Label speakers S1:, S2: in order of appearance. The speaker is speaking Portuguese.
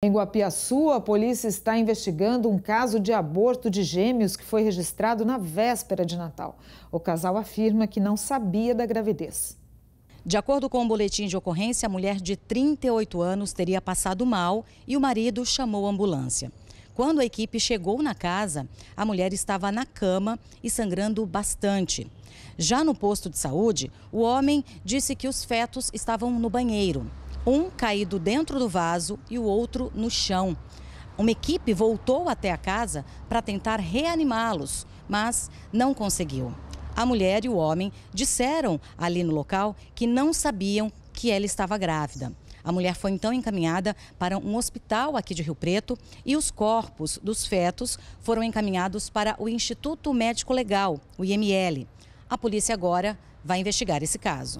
S1: Em Guapiaçu, a polícia está investigando um caso de aborto de gêmeos que foi registrado
S2: na véspera de Natal. O casal afirma que não sabia da gravidez. De acordo com o um boletim de ocorrência, a mulher de 38 anos teria passado mal e o marido chamou a ambulância. Quando a equipe chegou na casa, a mulher estava na cama e sangrando bastante. Já no posto de saúde, o homem disse que os fetos estavam no banheiro um caído dentro do vaso e o outro no chão. Uma equipe voltou até a casa para tentar reanimá-los, mas não conseguiu. A mulher e o homem disseram ali no local que não sabiam que ela estava grávida. A mulher foi então encaminhada para um hospital aqui de Rio Preto e os corpos dos fetos foram encaminhados para o Instituto Médico Legal, o IML. A polícia agora vai investigar esse caso.